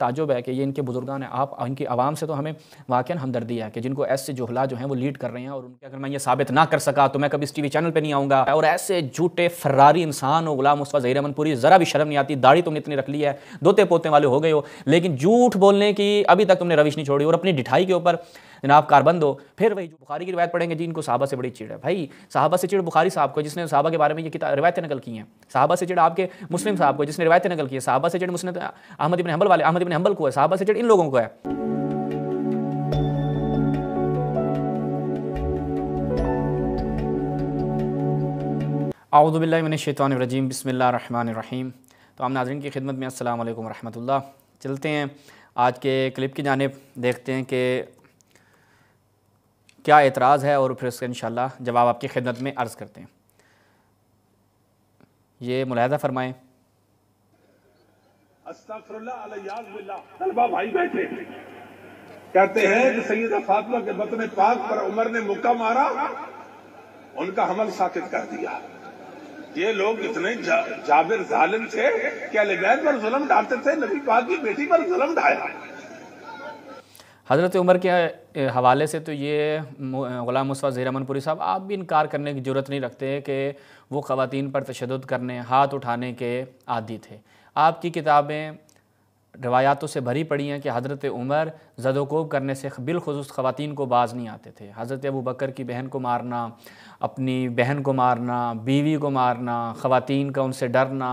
ताजुब है कि ये इनके बुजुर्गान हैं आप इनकी आवाम से तो हमें वाक़ हमदर्दी है कि जिनको ऐसे जुहला जो है वो लीड कर रहे हैं और उनके अगर मैं ये साबित ना कर सका तो मैं कभी इस टी वी चैनल पर नहीं आऊँगा और ऐसे झूठे फरारी इंसान हो गुलाम मुस्तफ़ा जहर अमन पूरी ज़रा भी शर्म नहीं आती दाढ़ी तुमने इतनी रख ली है दोते पोते वाले हो गए हो लेकिन झूठ बोलने की अभी तक तुमने रविश नहीं छोड़ी और अपनी डिठाई के ऊपर जनाब कार्बन दो फिर वही जो बुखारी की रवायत पढ़ेंगे जी इनको साहबा से बड़ी चिड़ है भाई साहबा से चिड़ बुखारी साहब को जिसने साहबा के बारे में ये किताब रवायतें नकल की हैं साहबा से चिड़ आपके मुस्लिम साहब को जिसने रवायतें नकल की है साहबा से चिड़ मुस्लिम अहमद इबन हम्बल वाले अहमद इबन हम्बल को है साहबा से चिड़ इन लोगों को है आउदबिल्लिमिनशैतरजीम बसमीम तो आम नाजरन की खिदमत में असल वरहमल चलते हैं आज के क्लिप की जानब देखते हैं कि क्या एतराज़ है और फिर उसका इन जवाब आपकी खिदमत में अर्ज़ करते हैं ये मुलाहदा फरमाएँ तलबा भाई बैठे कहते हैं कि सैदा फातमा के बतने पाक पर उमर ने मुक्का मारा उनका हमल साकित कर दिया ये लोग इतने जा, जाबिर जालिम थे क्या अलबैन पर जुलम डालते थे नबी पाक की बेटी पर जुलम डाया हजरत उमर के हवाले से तो ये गुलाम मुस्तफ़ा ज़ीरामनपुरी साहब आप भी इनकार करने की ज़रूरत नहीं रखते कि वो ख़वान पर तशद करने हाथ उठाने के आदि थे आपकी किताबें रवायातों से भरी पड़ी हैं कि हज़रत उमर जदोकोब करने से बिलखसूस ख़वान को बाज़ नहीं आते थे हज़रत अबू बकर की बहन को मारना अपनी बहन को मारना बीवी को मारना ख़वान का उनसे डरना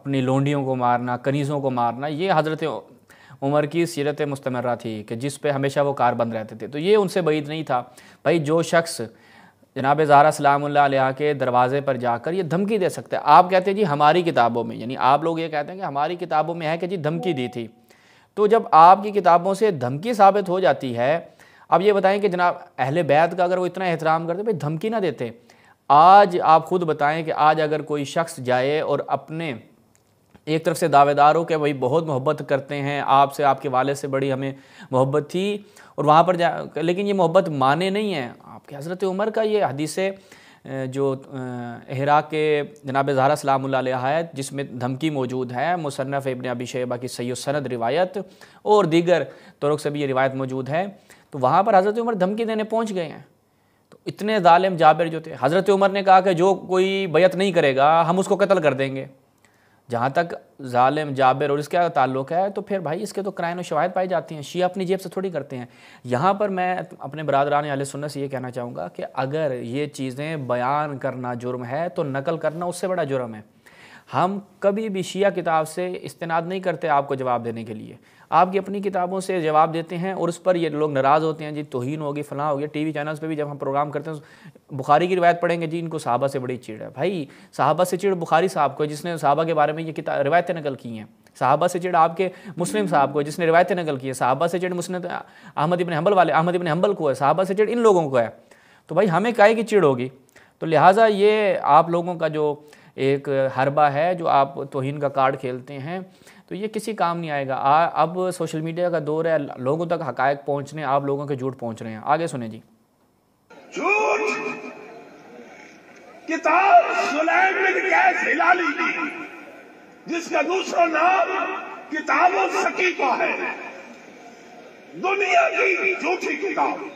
अपनी लोंडियों को मारना कनीज़ों को मारना ये हज़रत उमर की सीरत मुस्तमर थी कि जिस पे हमेशा वो कार बंद रहते थे तो ये उनसे बैद नहीं था भाई जो शख्स जनाब ज़ारा सलाम के दरवाज़े पर जाकर ये धमकी दे सकते हैं आप कहते हैं जी हमारी किताबों में यानी आप लोग ये कहते हैं कि हमारी किताबों में है कि जी धमकी दी थी तो जब आपकी किताबों से धमकी साबित हो जाती है अब ये बताएं कि जनाब अहल बैत का अगर वो इतना एहतराम करते भाई धमकी ना देते आज आप ख़ुद बताएं कि आज अगर कोई शख्स जाए और अपने एक तरफ से दावेदार हो कि भाई बहुत मोहब्बत करते हैं आपसे आपके वाले से बड़ी हमें मोहब्बत थी और वहाँ पर जा लेकिन ये मोहब्बत माने नहीं है आपके हज़रत उमर का ये हदीस जो अहरा के जनाब जहरा सलाम है जिसमें धमकी मौजूद है मुसनफ़ इबन अबी शेबा की सैद सनद रिवायत और दीगर तरक से भी ये रिवायत मौजूद है तो वहाँ पर हज़रत उमर धमकी देने पहुँच गए हैं तो इतने ालम जाबिर जो थे हज़रत उमर ने कहा कि जो कोई बैत नहीं करेगा हम उसको कत्ल कर देंगे जहाँ तक ालम जाबिर और इसका ताल्लुक है तो फिर भाई इसके तो क्राइन और शवायद पाई जाती हैं शी अपनी जेब से थोड़ी करते हैं यहाँ पर मैं अपने बरदरान आल सुन से ये कहना चाहूँगा कि अगर ये चीज़ें बयान करना जुर्म है तो नकल करना उससे बड़ा जुर्म है हम कभी भी शिया किताब से इस्तेनाद नहीं करते आपको जवाब देने के लिए आपकी अपनी किताबों से जवाब देते हैं और उस पर ये लोग नाराज़ होते हैं जी तोहन होगी फ़लाँ होगी टी वी चैनल्स पर भी जब हम प्रोग्राम करते हैं तो बुखारी की रिवायत पढ़ेंगे जी इनको साहबा से बड़ी चिड़ है भाई साहबा से चिड़ बुखारी साहब को जिसने साहबा के बारे में ये किताब रवायतें नकल की हैं साहबा से चिड़ आपके मुस्लिम साहब को जिसने रवायतें नकल की है साहबा से चिड़ मुस्लिम अहमद इबन हम्बल वाले अहमद इबन हम्बल को है साहबा से चिड़ इन लोगों को है तो भाई हमें काहे की चिड़ होगी तो लिहाजा ये आप लोगों का जो एक हरबा है जो आप तोहिन का कार्ड खेलते हैं तो ये किसी काम नहीं आएगा आ, अब सोशल मीडिया का दौर है लोगों तक हकायक पहुंचने आप लोगों के झूठ पहुंच रहे हैं आगे सुने जी झूठ किताब जिसका दूसरा नाम किताब का है दुनिया की झूठी किताब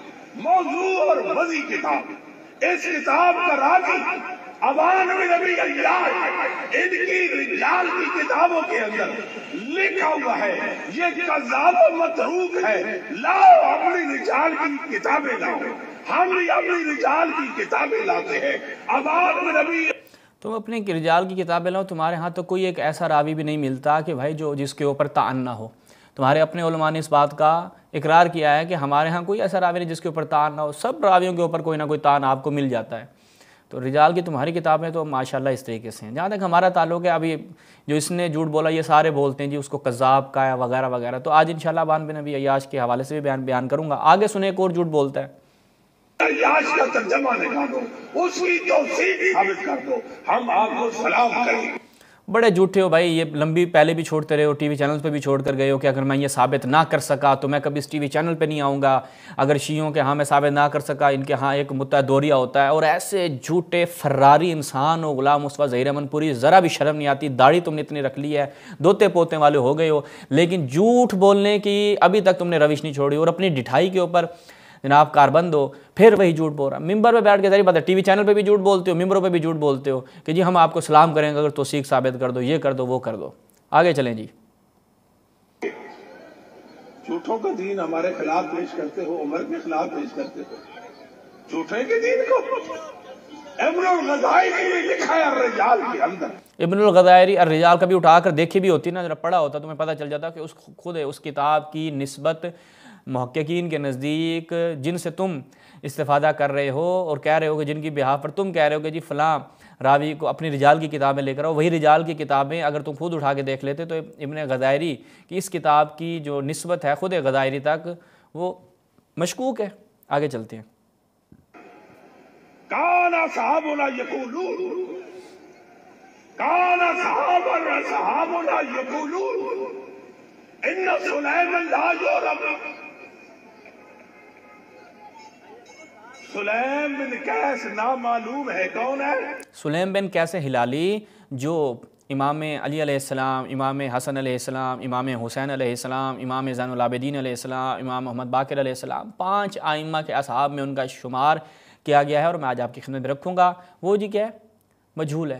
मौजू और वजी किताब इस किताब का राजी अवान नबी अल्लाह इनकी रिजाल की किताबों के अंदर लिखा हुआ है ये कजाब मतरूक है लाओ अपनी रिजाल की किताबें लाओ हम भी अपनी रिजाल की किताबें लाते हैं अवान नबी तुम अपने रिजाल की किताबें लाओ तुम्हारे यहाँ तो कोई एक ऐसा रावी भी नहीं मिलता कि भाई जो जिसके ऊपर तान ना हो तुम्हारे अपने उलमा ने इस बात का इकरार किया है कि हमारे यहाँ कोई ऐसा रावी नहीं जिसके ऊपर तान ना हो सब रावियों के ऊपर कोई ना कोई तान आपको मिल जाता है तो रिजाल की तुम्हारी किताब है तो माशाल्लाह इस तरीके से हैं जहाँ तक हमारा ताल्लुक है अभी जो इसने झूठ बोला ये सारे बोलते हैं जी उसको कज़ाब काया वगैरह वगैरह तो आज इंशाल्लाह बान बिन अभी अयाश के हवाले से भी बयान बयान करूंगा आगे सुने एक और झूठ बोलता है उसकी हम आपको सलाम करें बड़े झूठे हो भाई ये लंबी पहले भी छोड़ते रहे हो टीवी चैनल पे भी छोड़ कर गए हो कि अगर मैं ये साबित ना कर सका तो मैं कभी इस टीवी चैनल पे नहीं आऊँगा अगर शीयों के हाँ मैं साबित ना कर सका इनके हाँ एक मुद्दा दोरिया होता है और ऐसे झूठे फर्रारी इंसान हो गुलाम मुस्तफ़ा जहर अमनपुरी ज़रा भी शर्म नहीं आती दाढ़ी तुमने इतनी रख ली है दोते पोते वाले हो गए हो लेकिन झूठ बोलने की अभी तक तुमने रविश नहीं छोड़ी और अपनी डिठाई के ऊपर जनाब कार्बन दो फिर वही झूठ बोल रहा मेम्बर पे बैठ के सारी बात है टीवी चैनल पे भी झूठ बोलते हो मेम्बरों पे भी झूठ बोलते हो कि जी हम आपको सलाम करेंगे अगर तो सीख साबित कर दो ये कर दो वो कर दो आगे चलें जी झूठों का दीन हमारे खिलाफ पेश करते हो उम्र के खिलाफ पेश करते हो झूठे के दीन को इबन गजायरी अर रिजाल कभी उठाकर देखी भी होती ना जरा पढ़ा होता तो मैं पता चल जाता कि उस खुद है उस किताब की नस्बत महक्कीन के नज़दीक जिनसे तुम इस्तादा कर रहे हो और कह रहे हो कि जिनकी बिहा पर तुम कह रहे हो कि जी फ़लाँ रावी को अपनी रिजाल की किताबें लेकर आओ वही रिजाल की किताबें अगर तुम खुद उठा के देख लेते तो इबन गज़ायरी की इस किताब की जो नस्बत है ख़ुद गज़ायरी तक वो मशकूक है आगे चलते हैं काना सुलेम बिन कैस मालूम है कौन है सुलेम बिन कैस हिलाली जो इमाम अली अलैहिस्सलाम इमाम हसन अलैहिस्सलाम इमाम हुसैन अलैहिस्सलाम इमाम ज़ैनलाबद्दीन अलैहिस्सलाम इमाम मोहम्मद बाकर अलैहिस्सलाम पाँच आइम्मा के असहाब में उनका शुमार किया गया है और मैं आज आपकी खिदमत में रखूँगा वो जी क्या है मजहूल है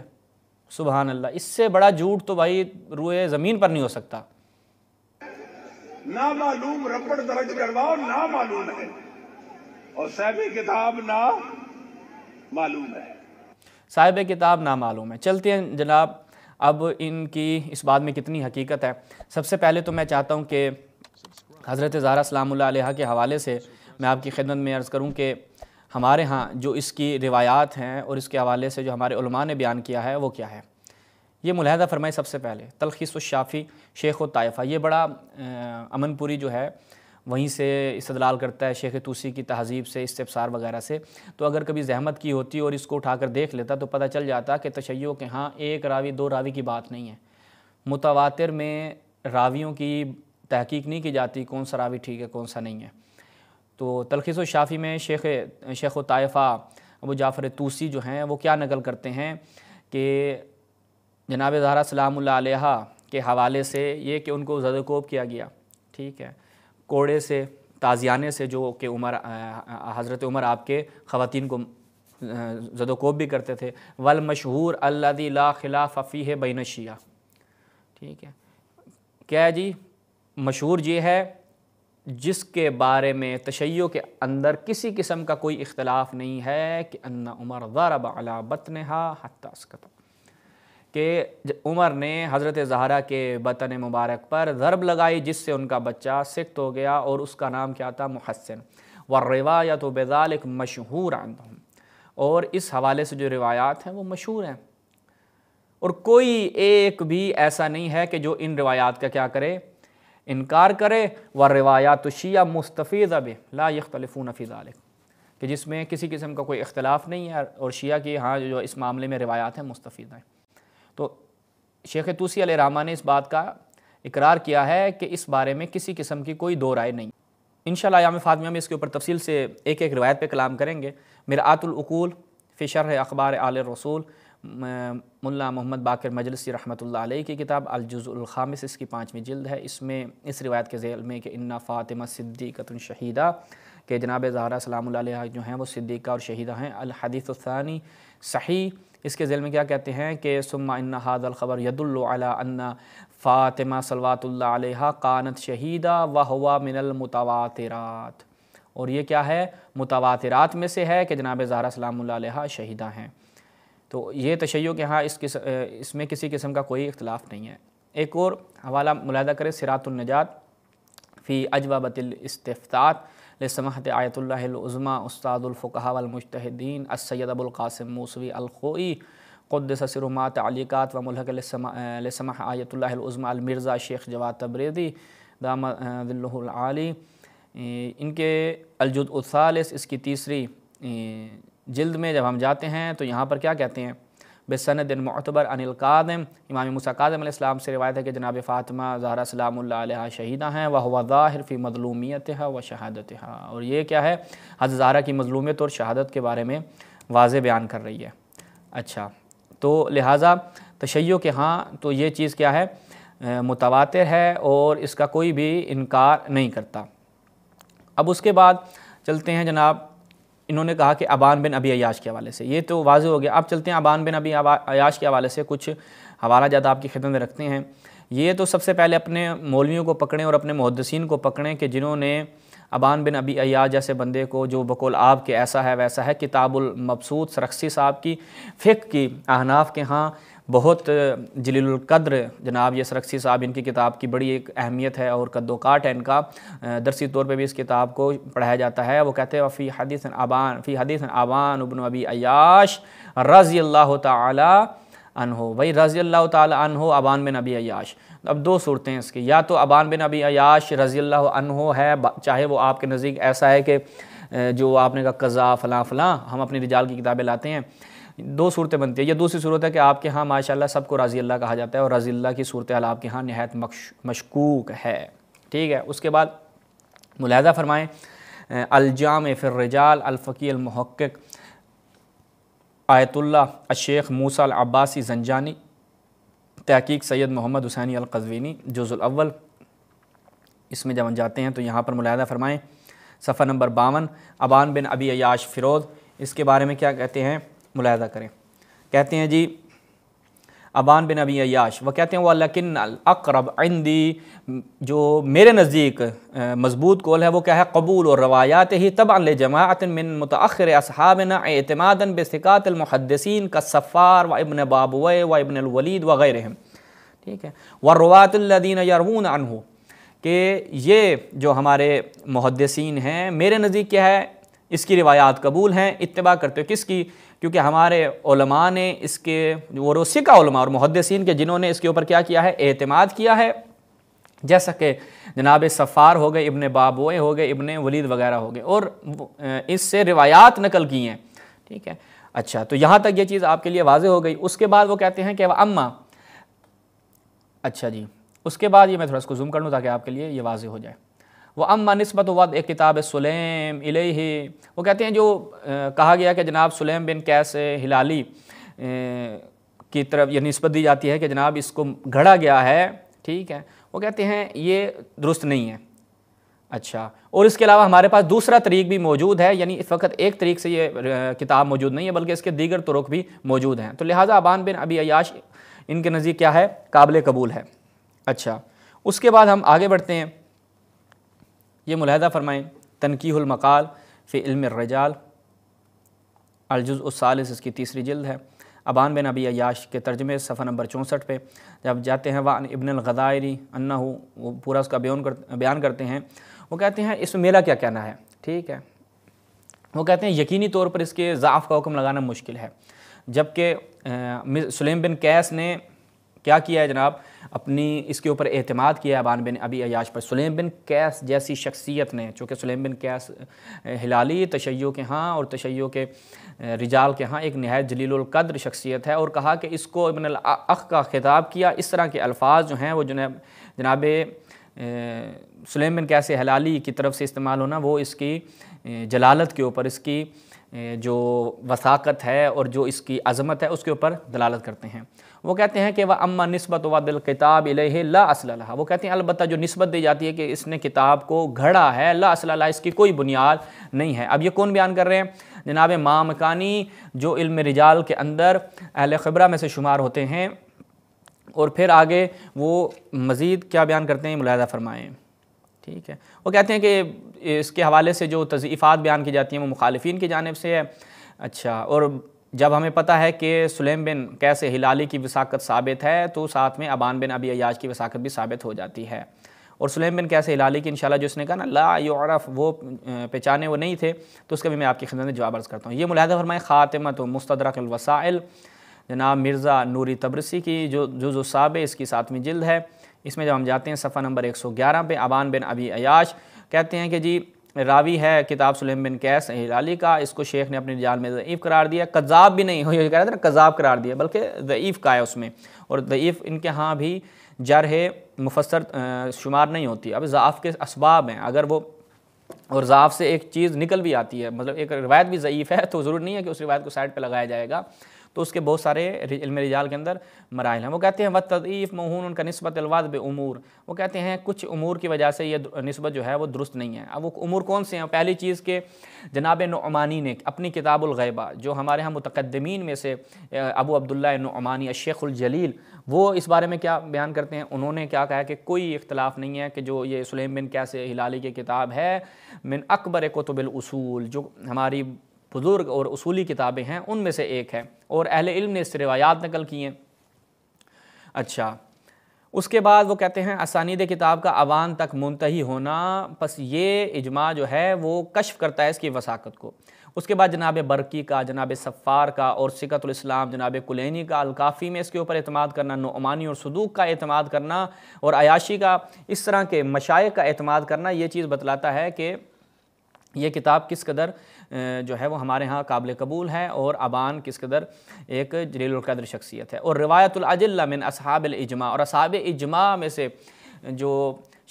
सुबहान अल्लाह इससे बड़ा झूठ तो भाई रुए ज़मीन पर नहीं हो सकता ना मालूम रबड़ दर्ज करवाओ ना मालूम है और साहब किताब ना मालूम है साहिब किताब ना मालूम है चलते हैं जनाब अब इनकी इस बात में कितनी हकीकत है सबसे पहले तो मैं चाहता हूँ कि हज़रत ज़ारा सलाम्ह के हवाले से मैं आपकी खिदमत में अर्ज़ करूँ कि हमारे यहाँ जो इसकी रिवायात हैं और इसके हवाले से जो हमारे उलमा ने बयान किया है वो क्या है ये मुलाहदा फरमाई सबसे पहले तलखीस शाफ़ी शेख व ताइफ़ा ये बड़ा अमनपुरी जो है वहीं से इस्तलाल करता है शेख तूसी की तहजीब से इस्तफसार वगैरह से तो अगर कभी जहमत की होती और इसको उठाकर देख लेता तो पता चल जाता कि तशैयों के हाँ एक रावी दो रावी की बात नहीं है मुतवातर में रावियों की तहकीक नहीं की जाती कौन सा रावी ठीक है कौन सा नहीं है तो तलखीस शाफ़ी में शेख शेख तयफ़ा अबू जाफ़र तूसी जो हैं वो क्या नकल करते हैं कि जनाब जहरा सलाम के हवाले से ये कि उनको जदकोब किया गया ठीक है कोड़े से ताज़ियाने से जो कि उमर हज़रत उमर आपके ख़वान को जदोकोब भी करते थे वल मशहूर अल्लादी ला खिलाफ अफ़ी है बैन शिया ठीक है क्या है जी मशहूर ये है जिसके बारे में तशैयों के अंदर किसी किस्म का कोई इख्तलाफ नहीं है कि अन्ना उमर ज़रब अला बतनहा हत्या कि उमर ने हज़रत जहरा के बतन मुबारक पर ज़रब लगाई जिससे उनका बच्चा सिक्त हो गया और उसका नाम क्या था मुहसिन व रिवायत बेज़ाल एक मशहूर आंद और इस हवाले से जो रिवायात हैं वो मशहूर हैं और कोई एक भी ऐसा नहीं है कि जो इन रिवायात का क्या करे इनकार करे व रिवायात शिया मुस्तफ़ी अब ला यख्तलफ़ून फ़िज़ालिक कि जिसमें किसी किस्म का कोई इख्तलाफ नहीं है और शिया की हाँ जो इस मामले में रिवायात हैं मुस्तफ़ी हैं तो शेख तूसी रामा ने इस बात का इकरार किया है कि इस बारे में किसी किस्म की कोई दो राय नहीं इन शाम फातमिया में इसके ऊपर तफसील से एक एक रवायत पर कलाम करेंगे मेरा आतुलकूल फ़िशर अखबार आल रसूल मुल्ला मोहम्मद बाकर मजलसी रहमतुल्लाह अलैह की किताब अलजुज़ुलखामिस इसकी पाँचवीं जिल्द है इसमें इस रिवायत के जेल में कि इन्ना फ़ातिमा सिद्दीकतन शहीदा के जनाब जहरा सलाम जो हैं वो सिद्दीक़ा और शहीदा हैं अलहदीफ़ानी सही इसके जेल में क्या कहते हैं कि सुमा इन्ना हादल ख़बर यदुल्ला फ़ातिमा सलवातल्ला कानत शहीदा व हवा मिनल और ये क्या है मुतवात में से है कि जनाब जहरा सलाम शहीदा हैं तो ये तशैय के यहाँ इस किस, इसमें किसी किस्म का कोई इख्तलाफ नहीं है एक और हवाला मुलादा करें सिरातुलनजात फ़ी अजवाबतिल इस्तात समहत आयतुल्लाज़मा उस्तादुल्फ़ुकावलमुजतहद्दीन असैद अबुल्कासम मूसवी अलखोई क़ुद्दसरमात अलिकात वमलहकसमह आयतुल्लाज़मा अलमिर्ज़ा शेख जवाद तब्रेदी दामदिल्लाली इनके अलजुद इसकी तीसरी जल्द में जब हम जाते हैं तो यहाँ पर क्या कहते हैं बसनदिन मतबर अनिल कादम इमाम मूसा कादम इस्लाम से रवायत है कि जनाब फ़ातिमा ज़ारा सलाम शहीदा हैं वह हुआ ज़ाहिर फ़ी मजलूमियत व शहादत और ये क्या है हज़ ज़ारा की मजलूमियत और शहादत के बारे में वाज बयान कर रही है अच्छा तो लिहाजा तशैयों के हाँ तो ये चीज़ क्या है मुतवा है और इसका कोई भी इनकार नहीं करता अब उसके बाद चलते हैं जनाब इन्होंने कहा कि अबान बिन अभी अयाश के हवाले से ये तो वाज हो गया अब चलते हैं अबान बिन अभी अयाश के हवाले से कुछ हवाला ज़्यादा आपकी खिदमत में रखते हैं ये तो सबसे पहले अपने मौलवियों को पकड़ें और अपने मुहदसिन को पकड़ें कि जिन्होंने अबान बिन अबी अयाज जैसे बंदे को जो बकोल आब के ऐसा है वैसा है किताबुलमसूद सरक्सी साहब की फ़िक की अहनाफ के यहाँ बहुत जलीलकद्र जनाब ये सरक्सी साहब इनकी किताब की बड़ी एक अहमियत है और कद्दोकाट है इनका दरसी तौर पर भी इस किताब को पढ़ाया जाता है वो कहते हैं फ़ी हदीस आबान फ़ी हदीस आबान उबन अबी अयाश रज़ी अल्लाह ताला अनहो वही रज़ी अल्लाह तहो अबान बिन अबी अयाश अब दो सूरतें इसकी या तो अबान बिन अबी अयाश रज़ी अल्लाह अनहो है चाहे वो आपके नज़दीक ऐसा है कि जो आपने कहा कज़ा फ़लाँ फ़लाँ हम अपनी रिजाल की किताबें लाते हैं दो सूरतें बनती है या दूसरी सूरत है कि आपके यहाँ माशाल्लाह सबको राजी अल्लाह कहा जाता है और राजी अल्लाह की सूरत हाल आपके यहाँ नहायत मशकूक है ठीक है उसके बाद मुलाहदा फरमाएँ अलजाम फिर रिजाल अलफ़ी अलमहक़ आयतुल्ला अशेख मूसा अब्बासी जंजानी तहकीक सैयद मोहम्मद हुसैनी अलकजवीनी अव्वल इसमें जब हम जाते हैं तो यहाँ पर मुलाहदा फरमाएँ सफ़ा नंबर बावन अबान बिन अबी अयाश फ़िरोज़ इसके बारे में क्या कहते हैं मुलायदा करें कहते हैं जी अबान बिन अबी अयाश वह कहते हैं लकिन अकरब आंदी जो मेरे नज़दीक मजबूत कौल है वो क्या है कबूल और रवायात ही तब अल जमात मिन मतर असहाबना अतमादन बसिकातमहदसिन का सफ़ार व इबन बाबू व इबन अलवलीद वगैरह ठीक है व रवातल्लिन अन हो कि ये जो हमारे मुहदसिन हैं मेरे नज़दीक क्या है इसकी रवायात कबूल हैं इतबा करते हो किसकी क्योंकि हमारे ने इसके वो रोसिका और मुहदसिन के जिन्होंने इसके ऊपर क्या किया है एतमाद किया है जैसा कि जनाब सफ़ार हो गए इबन बाबोए हो गए इबन वलीद वगैरह हो गए और इससे रिवायात नकल की हैं ठीक है अच्छा तो यहाँ तक ये चीज़ आपके लिए वाज हो गई उसके बाद वो कहते हैं कि अम्मा अच्छा जी उसके बाद ये मैं थोड़ा इसको जूम कर लूँ ताकि आपके लिए ये वाज हो जाए व अम्मा नस्बत वद किताब सुलेम ही वो कहते हैं जो कहा गया कि जनाब सलेम बिन कैस हिलाली की तरफ यह नस्बत दी जाती है कि जनाब इसको घड़ा गया है ठीक है वो कहते हैं ये दुरुस्त नहीं है अच्छा और इसके अलावा हमारे पास दूसरा तरीक भी मौजूद है यानी इस वक्त एक तरीक से ये किताब मौजूद नहीं है बल्कि इसके दीगर तुरुक भी मौजूद हैं तो लिहाजा अबान बिन अबी अयाश इनके नज़दीक क्या है काबिल कबूल है अच्छा उसके बाद हम आगे बढ़ते हैं ये मुलाहदा फ़रमाएँ तनकीहुल मकाल फ़ी इल्म रजाल अलजुज़ालिस इसकी तीसरी जल्द है अबान बिन अबी अयाश के तर्जमे सफ़ा नंबर चौंसठ पे जब जाते हैं वह इबन अलगदायरी अन्ना हो वो पूरा उसका बयान कर बयान करते हैं वो कहते हैं इसमें मेरा क्या कहना है ठीक है वो कहते हैं यकीनी तौर पर इसके ज़ाफ़ का हुक्म लगाना मुश्किल है जबकि सलेम बिन कैस ने क्या किया है जनाब अपनी इसके ऊपर अहतमाद किया है अबान बिन अबी अयाश पर सुलेम बिन कैस जैसी शख्सियत ने चूँकि सुलेम बिन कैस हिलाली तशैयो के यहाँ और तशैय के रिजाल के यहाँ एक नहायत जलीलकद्र शख्सियत है और कहा कि इसको इबन अख का खिताब किया इस तरह के अल्फाज जो हैं वो जनाब जनाब सुलेम बिन कैस हलाली की तरफ से इस्तेमाल होना वो इसकी जलालत के ऊपर इसकी जो वसाकत है और जो इसकी अज़मत है उसके ऊपर दलालत करते हैं वो कहते हैं कि वह अम्मा नस्बत वादिल किताब ला असलहा वो कहते हैं अलबत् जो नस्बत दी जाती है कि इसने किताब को घड़ा है ला असलहा इसकी कोई बुनियाद नहीं है अब ये कौन बयान कर रहे हैं जनाब माँ मकानी जो इल्म रिजाल के अंदर अहल ख़बरा में से शुमार होते हैं और फिर आगे वो मज़ीद क्या बयान करते हैं मुलायदा फरमाएँ ठीक है वो कहते हैं कि इसके हवाले से जो तज़ीफ़ात बयान की जाती हैं वो मुखालफी की जानब से है अच्छा और जब हमें पता है कि सुलेम बिन कैसे हिलाली की विसाकत साबित है तो साथ में अबान बिन अबी अयाज की विसाकत भी साबित हो जाती है और सुलेम बिन कैसे हिलाली की इंशाल्लाह जिसने कहा ना ला यूरफ वो पहचाने वो नहीं थे तो उसका भी मैं आपकी खिदमत में जवाब अर्ज़ करता हूँ ये मुलाहदा फरमाए ख़ातमत मुस्तरकलवसाइल जनाब मिर्ज़ा नूरी तबरसी की जो जो जो साब इसकी सातवीं जल्द है इसमें जब हम जाते हैं सफ़ा नंबर एक सौ ग्यारह पे अबान बिन अबी अयाश कहते हैं कि जी रावी है किताब सुलेम बिन कैस हिलाली का इसको शेख ने अपनी जान में ज़ीफ़ करार दिया कज़ाब भी नहीं हो ये कह रहे थे ना कज़ाब करार दिया बल्कि ज़ीफ़ का है उसमें और ज़ीफ़ इनके यहाँ भी जर है मुफसर शुमार नहीं होती अब ज़ाफ़ के इसबाब हैं अगर वो और ज़ाफ़ से एक चीज़ निकल भी आती है मतलब एक रवायत भी ज़यीफ़ है तो ज़रूर नहीं है कि उस रवायत को साइड पर लगाया जाएगा तो उसके बहुत सारे इल्म रिजाल के अंदर मराइल हैं वो कहते हैं व तदीफ़ महून उनका नस्बत अलवाद बे उमूर वो कहते हैं कुछ उमूर की वजह से ये नस्बत जो है वो दुरुस्त नहीं है अब वो उमूर कौन से हैं पहली चीज़ के जनाब नुमानी ने अपनी किताबुलगैबा जो हमारे यहाँ मुतकदमीन में से अबू अब्दुल्ला नुमानी उजलील वो इस बारे में क्या बयान करते हैं उन्होंने क्या कहा कि कोई इख्तलाफ नहीं है कि जो ये सुलेम बिन कैसे हिलाली की किताब है मिन अकबर कोतबिल उसूल जो हमारी बुज़ुर्ग और असूली किताबें हैं उनमें से एक है और अहल इल्म ने इससे रवायात नकल की हैं अच्छा उसके बाद वो कहते हैं आसानीद किताब का अवान तक मुंतही होना बस ये इजमा जो है वो कशफ करता है इसकी वसाकत को उसके बाद जनाब बरकी का जनाब सफ़ार का और सिकतलाम जनाब कुलैनी का अलकाफ़ी में इसके ऊपर अतमाद करना नोमानी और सदूक का अतमाद करना और अयाशी का इस तरह के मशाइ का अतमाद करना ये चीज़ बतलाता है कि ये किताब किस कदर जो है वो हमारे यहाँ काबिल कबूल है और अबान किस कदर एक जलील कदर शख्सियत है और अजिल्ला मिन असहाबिल इजमा और असहाब इजमा में से जो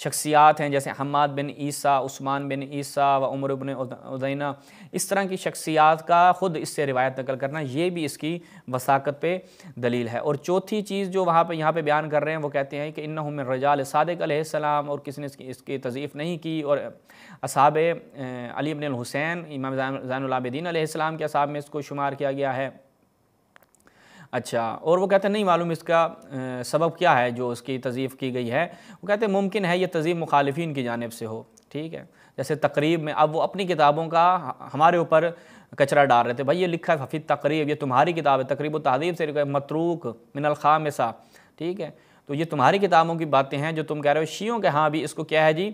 शख्सियात हैं जैसे हमाद बिन ईसा उस्मान बिन ईसा व उमर बिन उदैना इस तरह की शख्सियात का ख़ुद इससे रिवायत नकल करना ये भी इसकी वसाकत पे दलील है और चौथी चीज़ जो वहाँ पे यहाँ पे बयान कर रहे हैं वो कहते हैं कि इन हम रजाल सदक सलाम और किसी ने इसकी इसकी तजीफ़ नहीं की और असाब अली अबन हुसैन इमाम जैन जैनदीन के असाब में इसको शुमार किया गया है अच्छा और वो कहते हैं नहीं मालूम इसका सबब क्या है जो उसकी तजीफ़ की गई है वो कहते हैं मुमकिन है ये तजीब मुखालफन की जानब से हो ठीक है जैसे तकरीब में अब वो अपनी किताबों का हमारे ऊपर कचरा डाल रहे थे भाई ये लिखा है हफ़ी तकरीब ये तुम्हारी किताब है तकरीब तहदीब से मतरूक मिनल खामसा ठीक है तो ये तुम्हारी किताबों की बातें हैं जो तुम कह रहे हो शीयों के हाँ भी इसको क्या है जी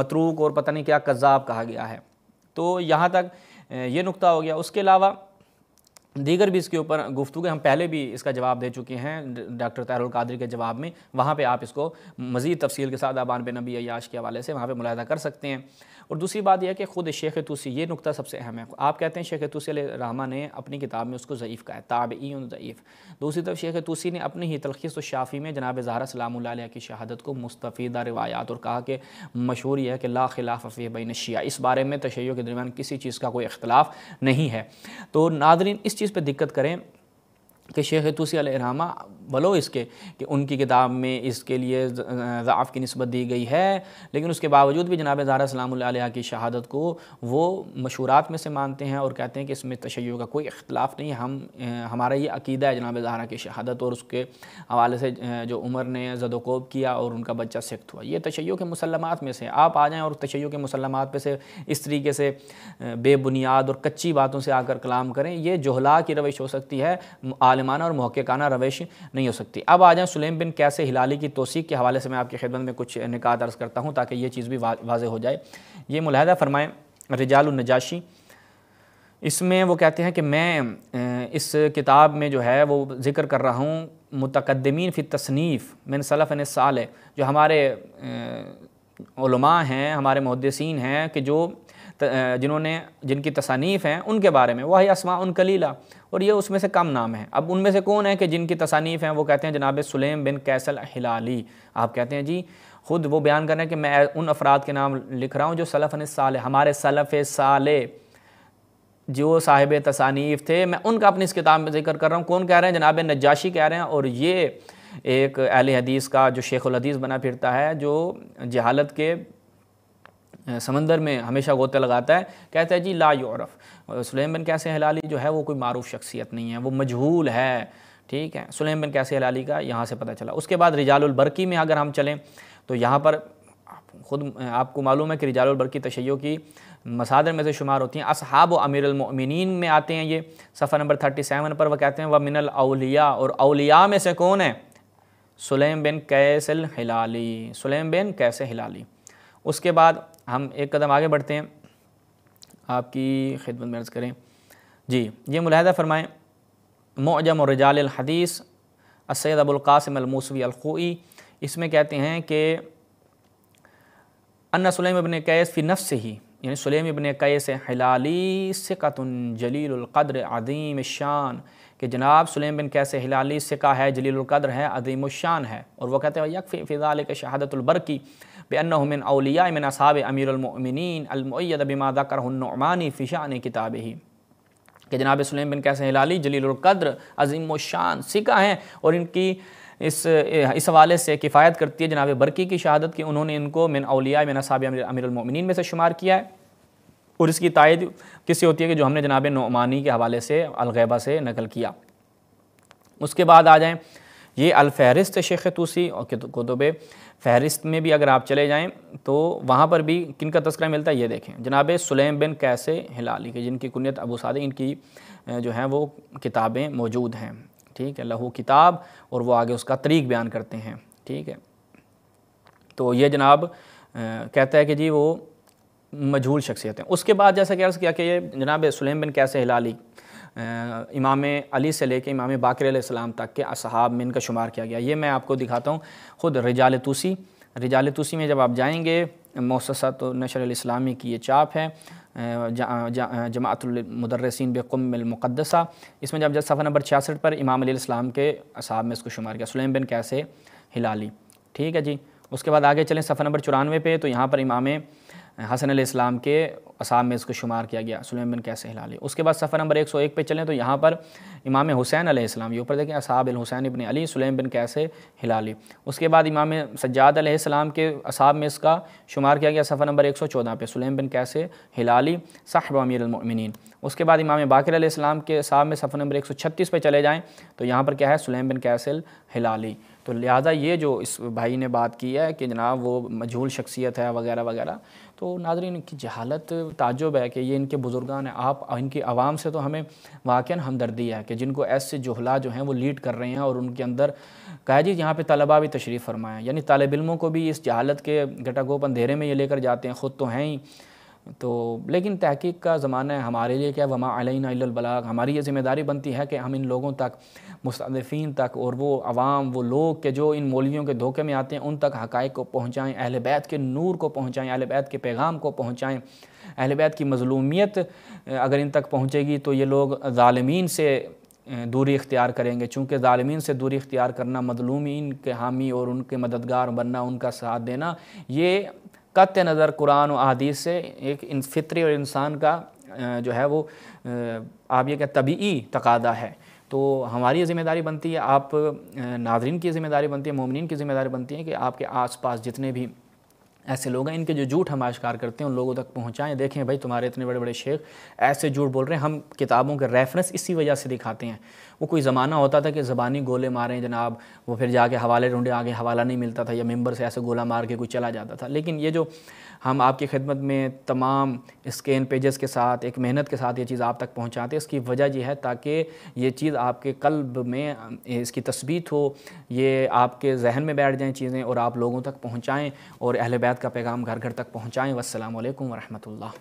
मतरूक और पता नहीं क्या कज़ाब कहा गया है तो यहाँ तक ये नुकता हो गया उसके अलावा दीगर भी इसके ऊपर गुफ्तु हम पहले भी इसका जवाब दे चुके हैं डॉक्टर तैरुल कादरी के जवाब में वहाँ पे आप इसको मज़ीद तफसील के साथ आबान बे नबी याश के हवाले से वहाँ पे मुलायदा कर सकते हैं और दूसरी बात यह कि खुद शेख तूसी ये नुकता सबसे अहम है आप कहते हैं शेख तूसी रामा ने अपनी किताब में उसको ज़यीफ़ कहा है ताब ईफ़ दूसरी तरफ शेख तूसी ने अपनी ही तलखीस शाफ़ी में जनाब जहरा सलाम की शहादत को मुस्तफ़ीदा रवायात और कहा कि मशहूर यह है कि ला खिलाफ अफ़ी बिन शिया इस बारे में तशैयों के दरमियान किसी चीज़ का कोई अख्तिलाफ़ नहीं है तो नादरीन इस चीज़ पर दिक्कत करें कि शेख तुसी अलहरामा वलो इसके कि उनकी किताब में इसके लिए ज़ाफ़ की नस्बत दी गई है लेकिन उसके बावजूद भी जनाब ज़ारा सलाम की शहादत को वो मशहूरत में से मानते हैं और कहते हैं कि इसमें तशैय का कोई अख्तिलाफ़ नहीं हम हमारा ये अकीदा है जनाब ज़ारा की शहादत और उसके हवाले से जो उमर ने जदोकोब किया और उनका बच्चा सख्त हुआ ये तशैय के मुसलमत में से आप आ जाएँ और तशैय के मुसलमात पर से इस तरीके से बेबुनियाद और कच्ची बातों से आकर कलाम करें यह जोहला की रविश हो सकती है आलम ालिमाना और महक्काना रवेश नहीं हो सकती अब आ जाए सुलेम बिन कैसे हिलाली की तोसीक के हवाले से मैं आपकी खिदमत में कुछ निकात अर्ज़ करता हूँ ताकि ये चीज़ भी वाज हो जाए ये मुलाहदा फरमाएँ रजालनजाशी इसमें वो कहते हैं कि मैं इस किताब में जो है वो ज़िक्र कर रहा हूँ मतकदमिन फ़ी तसनीफ़ मैंने सलफ़ साल जो हमारे हैं हमारे मुहदसिन हैं कि जो जिन्होंने जिनकी तसानीफ़ हैं उनके बारे में वही असमा उन कलीला और ये उसमें से कम नाम है अब उनमें से कौन है कि जिनकी तसानीफ़ हैं वो कहते हैं जनाब सुलेम बिन कैसल हिलाली आप कहते हैं जी ख़ुद वो बयान कर रहे हैं कि मैं उन अफराद के नाम लिख रहा हूँ जो सलफ़ साल हमारे सलफ़ साल जो साहिब तसानीफ़ थे मैं उनका अपनी इस किताब में जिक्र कर रहा हूँ कौन कह रहे हैं जनाब नजाशी कह रहे हैं और ये एक अहल हदीस का जो शेख हदीस बना फिरता है जो जहालत के समंदर में हमेशा गोते लगाता है कहता है जी ला यूरफ सुलेम बिन कैसे हलाली जो है वो कोई मारूफ शख्सियत नहीं है वो मजहूल है ठीक है सुलेम बिन कैसे हलाली का यहाँ से पता चला उसके बाद रिजालबरकी में अगर हम चलें तो यहाँ पर ख़ुद आपको मालूम है कि रिजालबरकी तशैयों की मसादर में से शुमार होती हैं असहाब अमीरमिन में आते हैं ये सफ़र नंबर थर्टी सेवन पर वह कहते हैं वह मिनल अलिया और अलिया में से कौन है Sulaym bin Qays Hilali Sulaym bin Qays Hilali उसके बाद हम एक कदम आगे बढ़ते हैं आपकी खिदमत मर्ज करें जी ये मुलाहदा फरमाएँ मोजम रजाल हदीस असैद अबुलकासम अलमूसवी अलखोई इसमें कहते हैं कि अन्ना सुलैम अबन कैस फ़ी नफ़ से ही यानी सलेम इबन कैस हिलाली सिकतन जलीलक़द्र अदीम शान कि जनाब सलेम बिन कैसे हिलाली सिका है जलीलक़द्र है अदीम शान है और वह कहते हैं यक फ़िज़ाल के शहादतुलबर की बेअनमिन अलिया मिन असाब अमीरमिन अलमैद बिमादा करमानी फ़िशान किताब ही कि जनाब सलेम बिन कैसे हिलाली जलीलक़द्र अजीम शान सिका हैं और इनकी इस इस हवाले से किफ़ायत करती है जनाब बरकी की शहादत की उन्होंने इनको मिन अलिया मिन साब अमीरमिन में से शुमार किया है और इसकी तायद किसी होती है कि जो हमने जनाब नोमानी के हवाले से अलगैबा से नकल किया उसके बाद आ जाएँ ये अलफहरिस्त शेख तूसी और कुतुब फहरिस्त में भी अगर आप चले जाएँ तो वहाँ पर भी किन का तस्करा मिलता है ये देखें जनाब सुलेम बिन कैसे हिलाली के जिनकी कुनीत अबू इनकी जो हैं वो किताबें मौजूद हैं ठीक है लहू किताब और वो आगे उसका तरीक बयान करते हैं ठीक है तो ये जनाब कहता है कि जी वो मजहूल शख्सियत हैं उसके बाद जैसा कि अर्ज़ किया कि ये जनाब सुलेम बिन कैसे हिलाली इमाम अली से लेकर इमाम बाकर सलाम तक के असहाब में इनका शुमार किया गया ये मैं आपको दिखाता हूँ ख़ुद रिजाल तूसी रिजाल तूसी में जब आप जाएंगे मौसा तो नशर इस्लामी की ये चाप है जमातमदरसिन बेकमक़दसा इसमें जब जब सफर नंबर छियासठ पर इमाम इस्लाम के असाब में इसको शुमार किया सुलेम बिन कैसे हिलाली ठीक है जी उसके बाद आगे चलें सफ़र नंबर चुरानवे पे तो यहाँ पर इमाम हसन इस्लाम के असाम में इसको शुमार किया गया बिन कैसे हिलाली उसके बाद सफ़र नंबर एक सौ एक पे चलें तो यहाँ पर इमाम हुसैन आसमाम ये ऊपर देखें असाब हुसैन इबन Ali Sulem bin Qays Hilali उसके बाद इमाम सज्जाद आसमाम के असाब में इसका शुमार किया गया सफ़र नंबर एक सौ चौदह पे सुलेम बिन कैसे हिलाली साहब अमीरमिन उसके बाद इमाम बाकर आसमाम के असाब में सफ़र नंबर एक सौ छत्तीस पे चले जाएँ तो यहाँ पर क्या है सुलेम बिन कैसल हिलाली तो लिहाजा ये जो इस भाई ने बात की है कि जनाब वो मजहूल शख्सियत है वगैरह वगैरह तो नाजरीन इनकी जहालत ताजुब है कि ये इनके बुज़ुर्गान हैं आप इनकी आवाम से तो हमें वाकई हमदर्दी है कि जिनको ऐसे जहला जो हैं वो लीड कर रहे हैं और उनके अंदर कहा जी यहाँ पर तलबा भी तशरीफ़ फरमाएँ यानी तालब इलमों को भी इस जहालत के घटा गोप अंधेरे में ये लेकर जाते हैं ख़ुद तो हैं ही तो लेकिन तहकीक का ज़माना है हमारे लिए क्या वमा अलबलाग हमारी ये ज़िम्मेदारी बनती है कि हम इन लोगों तक मुस्तफ़ी तक और वो आवाम वो लोग के जो इन मौलियों के धोखे में आते हैं उन तक हक़ को पहुँचाएँ अहल बैत के नूर को पहुँचाएँ अहल बैत के पैगाम को पहुँचाएँ अहल बैत की मजलूमियत अगर इन तक पहुँचेगी तो ये लोग ालमीन से दूरी इख्तियार करेंगे चूँकि ालमीन से दूरी इख्तियार करना मजलूमीन के हामी और उनके मददगार बनना उनका साथ देना ये कत नज़र कुरान और अदीस से एक इन फितरी और इंसान का जो है वो आप ये क्या तबी तकादा है तो हमारी ज़िम्मेदारी बनती है आप नाजरन की ज़िम्मेदारी बनती है ममिन की ज़िम्मेदारी बनती है कि आपके आस पास जितने भी ऐसे लोग हैं इनके जो झूठ हम आश्कार करते हैं उन लोगों तक पहुँचाएँ देखें भाई तुम्हारे इतने बड़े बड़े शेख ऐसे झूठ बोल रहे हैं हम किताबों के रेफरेंस इसी वजह से दिखाते हैं वो कोई ज़माना होता था कि ज़बानी गोले मारें जनाब वो फिर जाके हवाले ढूंढे आगे हवाला नहीं मिलता था या मेम्बर से ऐसे गोला मार के कोई चला जाता था लेकिन ये जो हम आपकी खिदमत में तमाम स्कैन पेजेस के साथ एक मेहनत के साथ ये चीज़ आप तक पहुँचाते इसकी वजह यह है ताकि ये चीज़ आपके कल्ब में इसकी तस्बीत हो ये आपके जहन में बैठ जाएँ चीज़ें और आप लोगों तक पहुँचाएँ और अहल बैत का पैगाम घर घर तक पहुँचाएँ वालेकुम वरहमतुल्ला